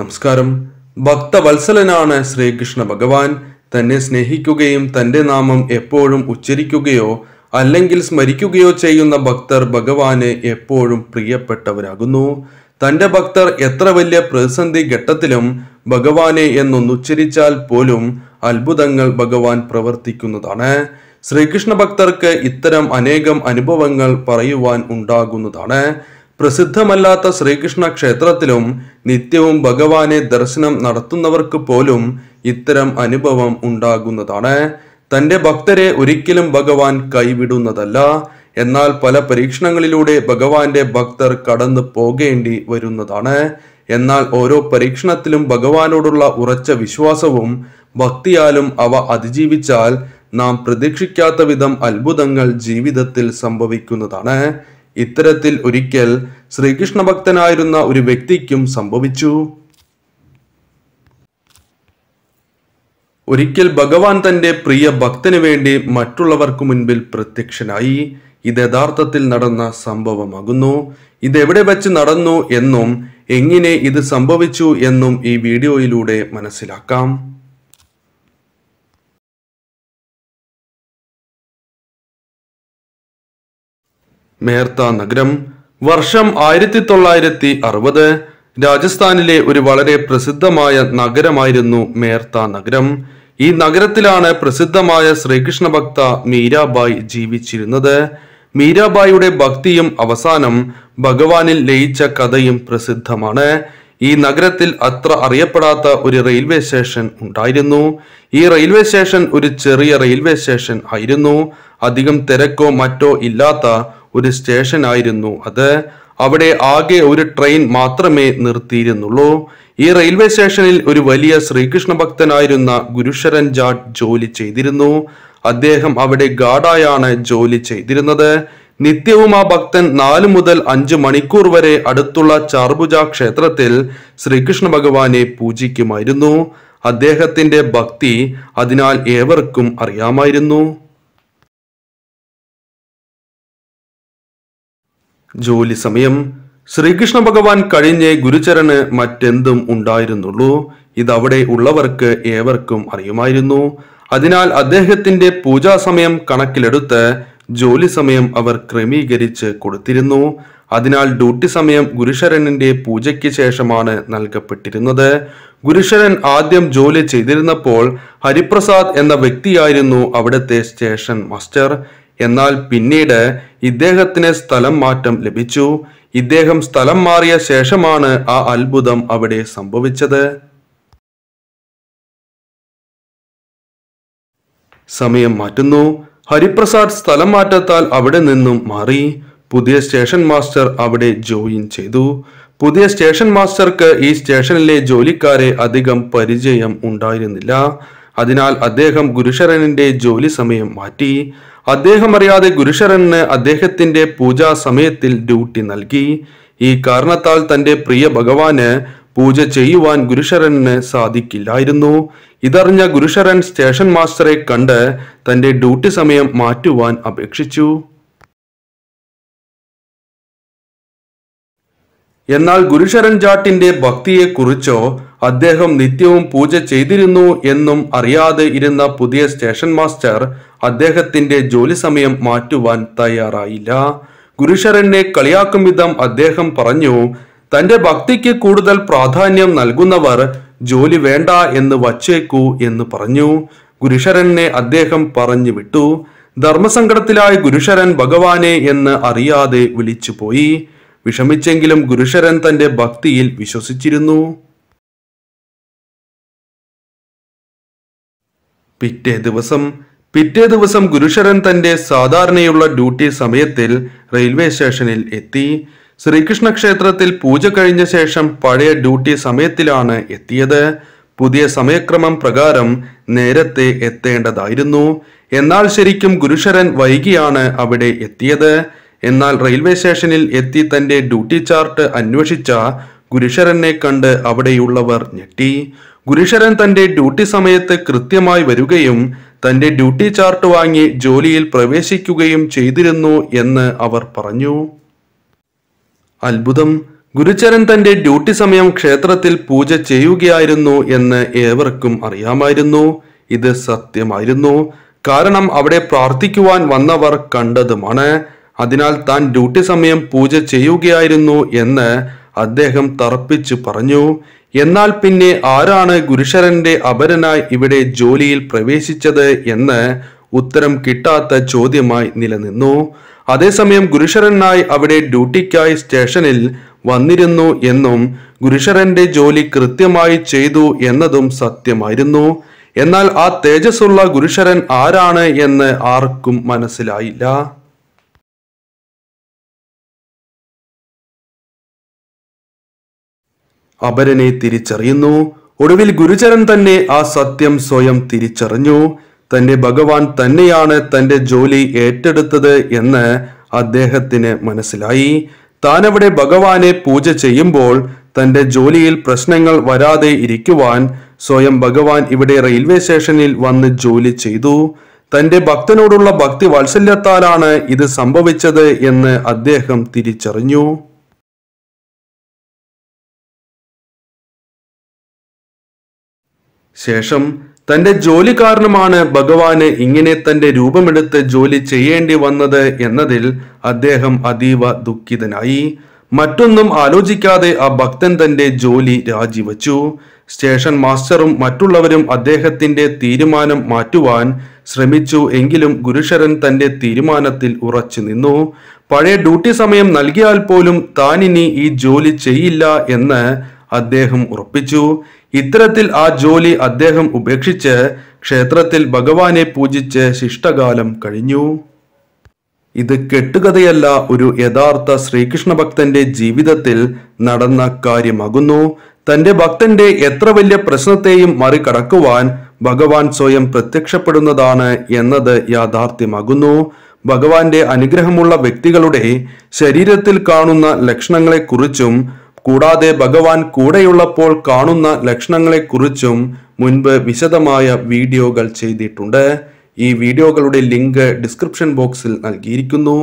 നമസ്കാരം ഭക്തവത്സലനാണ് ശ്രീകൃഷ്ണ ഭഗവാൻ തന്നെ സ്നേഹിക്കുകയും തൻ്റെ നാമം എപ്പോഴും ഉച്ചരിക്കുകയോ അല്ലെങ്കിൽ സ്മരിക്കുകയോ ചെയ്യുന്ന ഭക്തർ ഭഗവാന് എപ്പോഴും പ്രിയപ്പെട്ടവരാകുന്നു തൻ്റെ ഭക്തർ എത്ര വലിയ പ്രതിസന്ധി ഘട്ടത്തിലും ഭഗവാനെ എന്നൊന്നുച്ചരിച്ചാൽ പോലും അത്ഭുതങ്ങൾ ഭഗവാൻ പ്രവർത്തിക്കുന്നതാണ് ശ്രീകൃഷ്ണ ഭക്തർക്ക് ഇത്തരം അനേകം അനുഭവങ്ങൾ പറയുവാൻ ഉണ്ടാകുന്നതാണ് പ്രസിദ്ധമല്ലാത്ത ശ്രീകൃഷ്ണ ക്ഷേത്രത്തിലും നിത്യവും ഭഗവാനെ ദർശനം നടത്തുന്നവർക്ക് പോലും ഇത്തരം അനുഭവം ഉണ്ടാകുന്നതാണ് തൻ്റെ ഭക്തരെ ഒരിക്കലും ഭഗവാൻ കൈവിടുന്നതല്ല എന്നാൽ പല പരീക്ഷണങ്ങളിലൂടെ ഭഗവാന്റെ ഭക്തർ കടന്നു പോകേണ്ടി വരുന്നതാണ് എന്നാൽ ഓരോ പരീക്ഷണത്തിലും ഭഗവാനോടുള്ള ഉറച്ച വിശ്വാസവും ഭക്തിയാലും അവ അതിജീവിച്ചാൽ നാം പ്രതീക്ഷിക്കാത്ത വിധം അത്ഭുതങ്ങൾ ജീവിതത്തിൽ സംഭവിക്കുന്നതാണ് ഇത്തരത്തിൽ ഒരിക്കൽ ശ്രീകൃഷ്ണ ഭക്തനായിരുന്ന ഒരു വ്യക്തിക്കും സംഭവിച്ചു ഒരിക്കൽ ഭഗവാൻ തന്റെ പ്രിയ ഭക്തന് വേണ്ടി മറ്റുള്ളവർക്ക് മുൻപിൽ പ്രത്യക്ഷനായി ഇത് യഥാർത്ഥത്തിൽ നടന്ന സംഭവമാകുന്നു ഇത് എവിടെ വെച്ച് നടന്നു എന്നും എങ്ങനെ ഇത് സംഭവിച്ചു എന്നും ഈ വീഡിയോയിലൂടെ മനസ്സിലാക്കാം മേർത്ത നഗരം വർഷം ആയിരത്തി തൊള്ളായിരത്തി അറുപത് രാജസ്ഥാനിലെ ഒരു വളരെ പ്രസിദ്ധമായ നഗരമായിരുന്നു മേർത്ത നഗരം ഈ നഗരത്തിലാണ് പ്രസിദ്ധമായ ശ്രീകൃഷ്ണ ഭക്ത മീരാബായ് ജീവിച്ചിരുന്നത് മീരാബായിയുടെ ഭക്തിയും അവസാനം ഭഗവാനിൽ ലയിച്ച കഥയും പ്രസിദ്ധമാണ് ഈ നഗരത്തിൽ അത്ര അറിയപ്പെടാത്ത ഒരു റെയിൽവേ സ്റ്റേഷൻ ഉണ്ടായിരുന്നു ഈ റെയിൽവേ സ്റ്റേഷൻ ഒരു ചെറിയ റെയിൽവേ സ്റ്റേഷൻ ആയിരുന്നു അധികം തിരക്കോ മറ്റോ ഇല്ലാത്ത ഒരു സ്റ്റേഷനായിരുന്നു അത് അവിടെ ആകെ ഒരു ട്രെയിൻ മാത്രമേ നിർത്തിയിരുന്നുള്ളൂ ഈ റെയിൽവേ സ്റ്റേഷനിൽ ഒരു വലിയ ശ്രീകൃഷ്ണ ഭക്തനായിരുന്ന ഗുരുശരൻ ജാട്ട് ജോലി ചെയ്തിരുന്നു അദ്ദേഹം അവിടെ ഗാർഡായാണ് ജോലി ചെയ്തിരുന്നത് നിത്യവും ആ ഭക്തൻ നാല് മുതൽ അഞ്ച് മണിക്കൂർ വരെ അടുത്തുള്ള ചാർബുജ ക്ഷേത്രത്തിൽ ശ്രീകൃഷ്ണ ഭഗവാനെ പൂജിക്കുമായിരുന്നു അദ്ദേഹത്തിന്റെ ഭക്തി അതിനാൽ ഏവർക്കും അറിയാമായിരുന്നു ജോലി സമയം ശ്രീകൃഷ്ണ ഭഗവാൻ കഴിഞ്ഞേ ഗുരുചരന് മറ്റെന്തും ഉണ്ടായിരുന്നുള്ളൂ ഇതവിടെ ഉള്ളവർക്ക് ഏവർക്കും അറിയുമായിരുന്നു അതിനാൽ അദ്ദേഹത്തിന്റെ പൂജാ സമയം കണക്കിലെടുത്ത് ജോലി സമയം അവർ ക്രമീകരിച്ച് കൊടുത്തിരുന്നു അതിനാൽ ഡ്യൂട്ടി സമയം ഗുരുശരണിന്റെ പൂജയ്ക്ക് ശേഷമാണ് നൽകപ്പെട്ടിരുന്നത് ഗുരുശരൻ ആദ്യം ജോലി ചെയ്തിരുന്നപ്പോൾ ഹരിപ്രസാദ് എന്ന വ്യക്തിയായിരുന്നു അവിടുത്തെ സ്റ്റേഷൻ മാസ്റ്റർ എന്നാൽ പിന്നീട് ഇദ്ദേഹത്തിന് സ്ഥലം മാറ്റം ലഭിച്ചു ഇദ്ദേഹം സ്ഥലം മാറിയ ശേഷമാണ് ആ അത്ഭുതം അവിടെ സംഭവിച്ചത് സമയം മാറ്റുന്നു ഹരിപ്രസാദ് സ്ഥലം മാറ്റത്താൽ അവിടെ നിന്നും മാറി പുതിയ സ്റ്റേഷൻ മാസ്റ്റർ അവിടെ ജോയിൻ ചെയ്തു പുതിയ സ്റ്റേഷൻ മാസ്റ്റർക്ക് ഈ സ്റ്റേഷനിലെ ജോലിക്കാരെ അധികം പരിചയം ഉണ്ടായിരുന്നില്ല അതിനാൽ അദ്ദേഹം ഗുരുശരണിന്റെ ജോലി സമയം മാറ്റി അദ്ദേഹം അറിയാതെ ഗുരുശരന് അദ്ദേഹത്തിന്റെ പൂജാ സമയത്തിൽ ഡ്യൂട്ടി നൽകി ഈ കാരണത്താൽ തന്റെ പ്രിയ ഭഗവാന് പൂജ ചെയ്യുവാൻ ഗുരുശരന് സാധിക്കില്ലായിരുന്നു ഇതറിഞ്ഞ ഗുരുശരൻ സ്റ്റേഷൻ മാസ്റ്ററെ കണ്ട് തന്റെ ഡ്യൂട്ടി സമയം മാറ്റുവാൻ അപേക്ഷിച്ചു എന്നാൽ ഗുരുശരൻ ജാട്ടിന്റെ ഭക്തിയെക്കുറിച്ചോ അദ്ദേഹം നിത്യവും പൂജ ചെയ്തിരുന്നു എന്നും അറിയാതെ ഇരുന്ന പുതിയ സ്റ്റേഷൻ മാസ്റ്റർ അദ്ദേഹത്തിന്റെ ജോലി സമയം മാറ്റുവാൻ തയ്യാറായില്ല ഗുരുശരനെ കളിയാക്കും വിധം അദ്ദേഹം പറഞ്ഞു തന്റെ ഭക്തിക്ക് കൂടുതൽ പ്രാധാന്യം നൽകുന്നവർ ജോലി വേണ്ട എന്ന് വച്ചേക്കൂ എന്ന് പറഞ്ഞു ഗുരുശരനെ അദ്ദേഹം പറഞ്ഞു വിട്ടു ധർമ്മസങ്കടത്തിലായ ഗുരുശരൻ ഭഗവാനെ എന്ന് അറിയാതെ വിളിച്ചുപോയി വിഷമിച്ചെങ്കിലും ഗുരുശരൻ തന്റെ ഭക്തിയിൽ വിശ്വസിച്ചിരുന്നു പിറ്റേ ദിവസം പിറ്റേ ദിവസം ഗുരുശരൻ തന്റെ സാധാരണയുള്ള ഡ്യൂട്ടി സമയത്തിൽ റെയിൽവേ സ്റ്റേഷനിൽ എത്തി ശ്രീകൃഷ്ണ ക്ഷേത്രത്തിൽ പൂജ കഴിഞ്ഞ ശേഷം പഴയ ഡ്യൂട്ടി സമയത്തിലാണ് എത്തിയത് പുതിയ സമയക്രമം പ്രകാരം നേരത്തെ എത്തേണ്ടതായിരുന്നു എന്നാൽ ശരിക്കും ഗുരുശരൻ വൈകിയാണ് അവിടെ എത്തിയത് എന്നാൽ റെയിൽവേ സ്റ്റേഷനിൽ എത്തി തന്റെ ഡ്യൂട്ടി ചാർട്ട് അന്വേഷിച്ച ഗുരുശരനെ കണ്ട് അവിടെയുള്ളവർ ഞെട്ടി ഗുരുശരൻ തന്റെ ഡ്യൂട്ടി സമയത്ത് കൃത്യമായി വരികയും തന്റെ ഡ്യൂട്ടി ചാർട്ട് വാങ്ങി ജോലിയിൽ പ്രവേശിക്കുകയും ചെയ്തിരുന്നു എന്ന് അവർ പറഞ്ഞു അത്ഭുതം ഗുരുചരൻ തന്റെ ഡ്യൂട്ടി സമയം ക്ഷേത്രത്തിൽ പൂജ ചെയ്യുകയായിരുന്നു എന്ന് ഏവർക്കും അറിയാമായിരുന്നു ഇത് സത്യമായിരുന്നു കാരണം അവിടെ പ്രാർത്ഥിക്കുവാൻ വന്നവർ കണ്ടതുമാണ് അതിനാൽ താൻ ഡ്യൂട്ടി സമയം പൂജ ചെയ്യുകയായിരുന്നു എന്ന് അദ്ദേഹം തറപ്പിച്ചു പറഞ്ഞു എന്നാൽ പിന്നെ ആരാണ് ഗുരുശരന്റെ അപരനായി ഇവിടെ ജോലിയിൽ പ്രവേശിച്ചത് എന്ന് ഉത്തരം കിട്ടാത്ത ചോദ്യമായി നിലനിന്നു അതേസമയം ഗുരുശരനായി അവിടെ ഡ്യൂട്ടിക്കായി സ്റ്റേഷനിൽ വന്നിരുന്നു എന്നും ഗുരുശരന്റെ ജോലി കൃത്യമായി ചെയ്തു എന്നതും സത്യമായിരുന്നു എന്നാൽ ആ തേജസ്സുള്ള ഗുരുശരൻ ആരാണ് എന്ന് ആർക്കും മനസ്സിലായില്ല അപരനെ തിരിച്ചറിയുന്നു ഒടുവിൽ ഗുരുചരൻ തന്നെ ആ സത്യം സ്വയം തിരിച്ചറിഞ്ഞു തന്റെ ഭഗവാൻ തന്നെയാണ് തന്റെ ജോലി ഏറ്റെടുത്തത് എന്ന് അദ്ദേഹത്തിന് മനസ്സിലായി താനവിടെ ഭഗവാനെ പൂജ ചെയ്യുമ്പോൾ തന്റെ ജോലിയിൽ പ്രശ്നങ്ങൾ വരാതെ ഇരിക്കുവാൻ സ്വയം ഭഗവാൻ ഇവിടെ റെയിൽവേ സ്റ്റേഷനിൽ വന്ന് ജോലി ചെയ്തു തന്റെ ഭക്തനോടുള്ള ഭക്തി വാത്സല്യത്താലാണ് ഇത് സംഭവിച്ചത് എന്ന് അദ്ദേഹം തിരിച്ചറിഞ്ഞു ശേഷം തന്റെ ജോലി കാരണമാണ് ഭഗവാന് ഇങ്ങനെ തന്റെ രൂപമെടുത്ത് ജോലി ചെയ്യേണ്ടി വന്നത് എന്നതിൽ അദ്ദേഹം അതീവ ദുഃഖിതനായി മറ്റൊന്നും ആലോചിക്കാതെ ആ ഭക്തൻ തന്റെ ജോലി രാജിവച്ചു സ്റ്റേഷൻ മാസ്റ്ററും മറ്റുള്ളവരും അദ്ദേഹത്തിന്റെ തീരുമാനം മാറ്റുവാൻ ശ്രമിച്ചു എങ്കിലും ഗുരുശരൻ തന്റെ തീരുമാനത്തിൽ ഉറച്ചു നിന്നു പഴയ ഡ്യൂട്ടി സമയം നൽകിയാൽ പോലും താനിനി ഈ ജോലി ചെയ്യില്ല എന്ന് അദ്ദേഹം ഉറപ്പിച്ചു ഇത്തരത്തിൽ ആ ജോലി അദ്ദേഹം ഉപേക്ഷിച്ച് ക്ഷേത്രത്തിൽ ഭഗവാനെ പൂജിച്ച് ശിഷ്ടകാലം കഴിഞ്ഞു ഇത് കെട്ടുകഥയല്ല ഒരു യഥാർത്ഥ ശ്രീകൃഷ്ണ ഭക്തന്റെ ജീവിതത്തിൽ നടന്ന കാര്യമാകുന്നു തന്റെ ഭക്തന്റെ എത്ര വലിയ പ്രശ്നത്തെയും മറികടക്കുവാൻ ഭഗവാൻ സ്വയം പ്രത്യക്ഷപ്പെടുന്നതാണ് എന്നത് യാഥാർത്ഥ്യമാകുന്നു ഭഗവാന്റെ അനുഗ്രഹമുള്ള വ്യക്തികളുടെ ശരീരത്തിൽ കാണുന്ന ലക്ഷണങ്ങളെക്കുറിച്ചും കൂടാതെ ഭഗവാൻ കൂടെയുള്ളപ്പോൾ കാണുന്ന ലക്ഷണങ്ങളെക്കുറിച്ചും മുൻപ് വിശദമായ വീഡിയോകൾ ചെയ്തിട്ടുണ്ട് ഈ വീഡിയോകളുടെ ലിങ്ക് ഡിസ്ക്രിപ്ഷൻ ബോക്സിൽ നൽകിയിരിക്കുന്നു